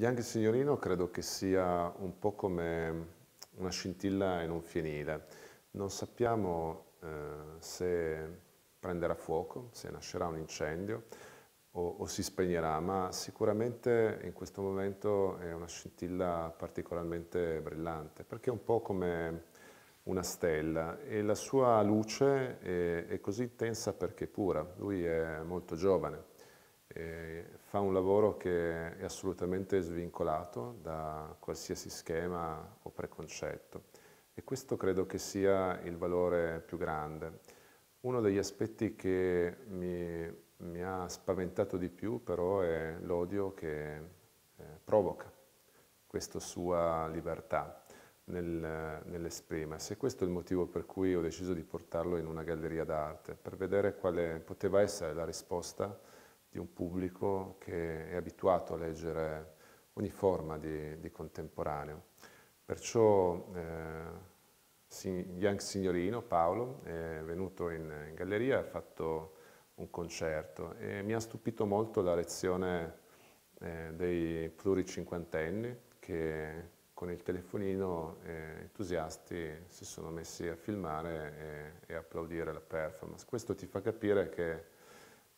Young Signorino credo che sia un po' come una scintilla in un fienile. Non sappiamo eh, se prenderà fuoco, se nascerà un incendio o, o, si spegnerà, ma sicuramente in questo momento è una scintilla particolarmente brillante, perché è un po' come una stella e la sua luce è, è così intensa perché è pura, lui è molto giovane fa un lavoro che è assolutamente svincolato da qualsiasi schema o preconcetto e questo credo che sia il valore più grande. Uno degli aspetti che mi, mi ha spaventato di più però è l'odio che eh, provoca questa sua libertà nel, nell'esprimersi. E questo è il motivo per cui ho deciso di portarlo in una galleria d'arte, per vedere quale poteva essere la risposta di un pubblico che è abituato a leggere ogni forma di, di contemporaneo. Perciò eh, Young Signorino, Paolo, è venuto in, in galleria e ha fatto un concerto e mi ha stupito molto la lezione eh, dei pluricinquantenni che con il telefonino eh, entusiasti si sono messi a filmare e, e applaudire la performance. Questo ti fa capire che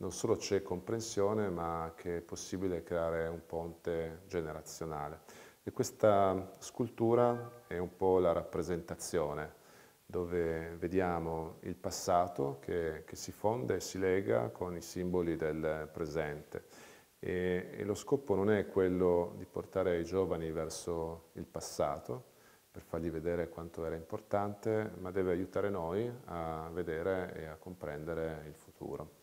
non solo c'è comprensione, ma che è possibile creare un ponte generazionale. E questa scultura è un po' la rappresentazione, dove vediamo il passato che, che si fonde e si lega con i simboli del presente. E, e lo scopo non è quello di portare i giovani verso il passato, per fargli vedere quanto era importante, ma deve aiutare noi a vedere e a comprendere il futuro.